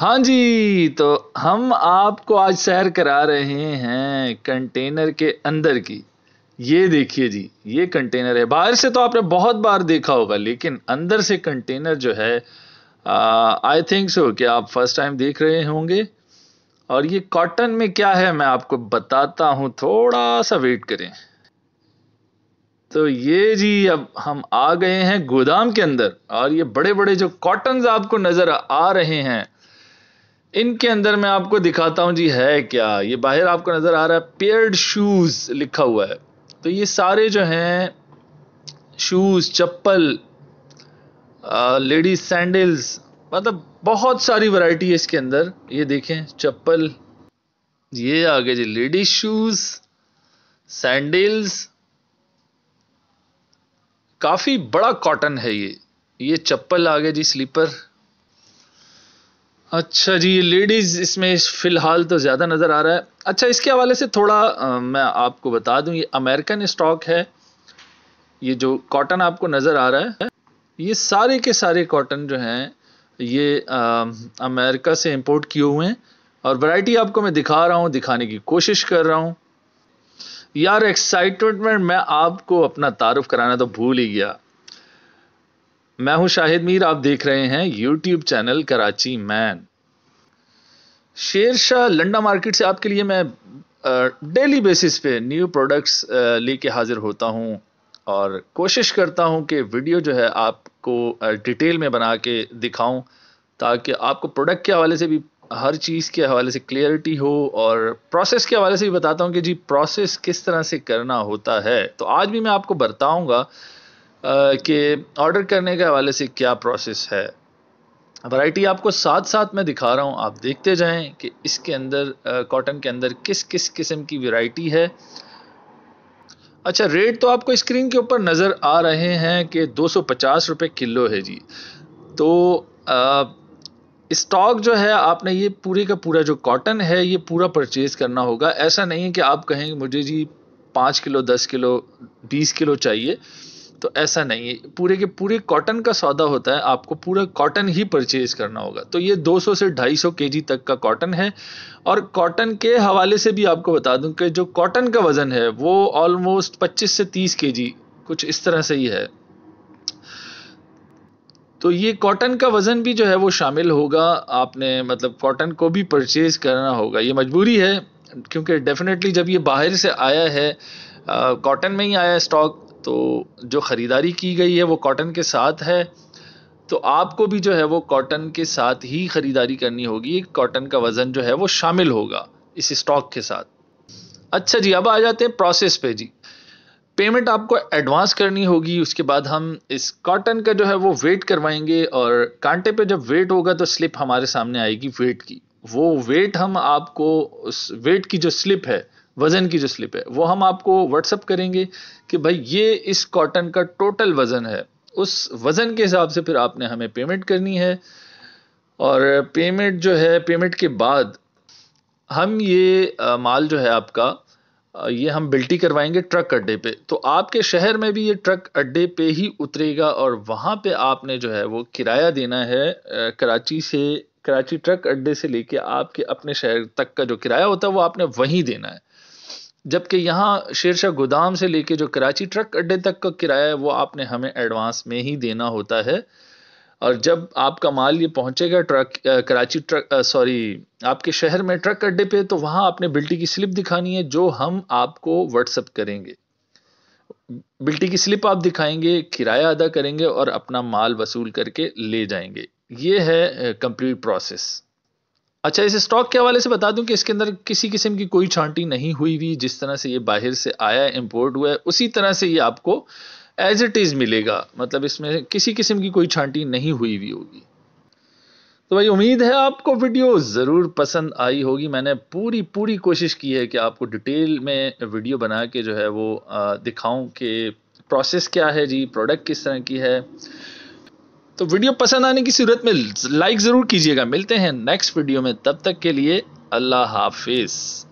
हाँ जी तो हम आपको आज सैर करा रहे हैं कंटेनर के अंदर की ये देखिए जी ये कंटेनर है बाहर से तो आपने बहुत बार देखा होगा लेकिन अंदर से कंटेनर जो है आई थिंक सो कि आप फर्स्ट टाइम देख रहे होंगे और ये कॉटन में क्या है मैं आपको बताता हूँ थोड़ा सा वेट करें तो ये जी अब हम आ गए हैं गोदाम के अंदर और ये बड़े बड़े जो कॉटन आपको नज़र आ रहे हैं इनके अंदर मैं आपको दिखाता हूं जी है क्या ये बाहर आपको नज़र आ रहा है पेयर्ड शूज़ लिखा हुआ है तो ये सारे जो हैं शूज़ चप्पल लेडीज सैंडल्स मतलब बहुत सारी वैरायटी है इसके अंदर ये देखें चप्पल ये आ गए जी लेडीज शूज़ सैंडल्स काफ़ी बड़ा कॉटन है ये ये चप्पल आ गए जी स्लीपर अच्छा जी लेडीज़ इसमें फ़िलहाल तो ज़्यादा नज़र आ रहा है अच्छा इसके हवाले से थोड़ा आ, मैं आपको बता दूं ये अमेरिकन स्टॉक है ये जो कॉटन आपको नज़र आ रहा है ये सारे के सारे कॉटन जो हैं ये आ, अमेरिका से इंपोर्ट किए हुए हैं और वैरायटी आपको मैं दिखा रहा हूँ दिखाने की कोशिश कर रहा हूँ यार एक्साइटमेंट में मैं आपको अपना तारुफ कराना तो भूल ही गया मैं हूं शाहिद मीर आप देख रहे हैं यूट्यूब चैनल कराची मैन शेर शाह लंडा मार्केट से आपके लिए मैं डेली बेसिस पे न्यू प्रोडक्ट्स लेके हाजिर होता हूं और कोशिश करता हूं कि वीडियो जो है आपको डिटेल में बना के दिखाऊं ताकि आपको प्रोडक्ट के हवाले से भी हर चीज़ के हवाले से क्लियरिटी हो और प्रोसेस के हवाले से भी बताता हूँ कि जी प्रोसेस किस तरह से करना होता है तो आज भी मैं आपको बताऊँगा कि ऑर्डर करने के हवाले से क्या प्रोसेस है वैरायटी आपको साथ साथ मैं दिखा रहा हूँ आप देखते जाएं कि इसके अंदर कॉटन के अंदर किस किस किस्म की वैरायटी है अच्छा रेट तो आपको स्क्रीन के ऊपर नज़र आ रहे हैं कि दो सौ पचास रुपये किलो है जी तो स्टॉक जो है आपने ये पूरे का पूरा जो कॉटन है ये पूरा परचेज करना होगा ऐसा नहीं है कि आप कहेंगे मुझे जी पाँच किलो दस किलो बीस किलो चाहिए तो ऐसा नहीं है पूरे के पूरे कॉटन का सौदा होता है आपको पूरा कॉटन ही परचेज करना होगा तो ये 200 से 250 केजी तक का कॉटन है और कॉटन के हवाले से भी आपको बता दूं कि जो कॉटन का वज़न है वो ऑलमोस्ट 25 से 30 केजी कुछ इस तरह से ही है तो ये कॉटन का वज़न भी जो है वो शामिल होगा आपने मतलब कॉटन को भी परचेज़ करना होगा ये मजबूरी है क्योंकि डेफिनेटली जब ये बाहर से आया है कॉटन में ही आया स्टॉक तो जो ख़रीदारी की गई है वो कॉटन के साथ है तो आपको भी जो है वो कॉटन के साथ ही ख़रीदारी करनी होगी कॉटन का वज़न जो है वो शामिल होगा इस स्टॉक के साथ अच्छा जी अब आ जाते हैं प्रोसेस पे जी पेमेंट आपको एडवांस करनी होगी उसके बाद हम इस कॉटन का जो है वो वेट करवाएंगे और कांटे पे जब वेट होगा तो स्लिप हमारे सामने आएगी वेट की वो वेट हम आपको उस वेट की जो स्लिप है वज़न की जो स्लिप है वो हम आपको व्हाट्सअप करेंगे कि भाई ये इस कॉटन का टोटल वज़न है उस वज़न के हिसाब से फिर आपने हमें पेमेंट करनी है और पेमेंट जो है पेमेंट के बाद हम ये आ, माल जो है आपका आ, ये हम बिल्टी करवाएंगे ट्रक अड्डे पे तो आपके शहर में भी ये ट्रक अड्डे पे ही उतरेगा और वहाँ पे आपने जो है वो किराया देना है आ, कराची से कराची ट्रक अड्डे से लेके आपके अपने शहर तक का जो किराया होता है वो आपने वहीं देना है जबकि यहाँ शेरशाह गोदाम से लेके जो कराची ट्रक अड्डे तक का किराया है वो आपने हमें एडवांस में ही देना होता है और जब आपका माल ये पहुंचेगा ट्रक आ, कराची ट्रक सॉरी आपके शहर में ट्रक अड्डे पे तो वहाँ आपने बिल्टी की स्लिप दिखानी है जो हम आपको व्हाट्सअप करेंगे बिल्टी की स्लिप आप दिखाएंगे किराया अदा करेंगे और अपना माल वसूल करके ले जाएंगे ये है कंप्लीट प्रोसेस अच्छा इस स्टॉक के हवाले से बता दूं कि इसके अंदर किसी किस्म की कोई छांटी नहीं हुई हुई जिस तरह से ये बाहर से आया इम्पोर्ट हुआ है उसी तरह से ये आपको एज इट इज़ मिलेगा मतलब इसमें किसी किस्म की कोई छांटी नहीं हुई हुई होगी तो भाई उम्मीद है आपको वीडियो ज़रूर पसंद आई होगी मैंने पूरी पूरी कोशिश की है कि आपको डिटेल में वीडियो बना के जो है वो दिखाऊं कि प्रोसेस क्या है जी प्रोडक्ट किस तरह की है तो वीडियो पसंद आने की सूरत में लाइक ज़रूर कीजिएगा मिलते हैं नेक्स्ट वीडियो में तब तक के लिए अल्लाह हाफिज़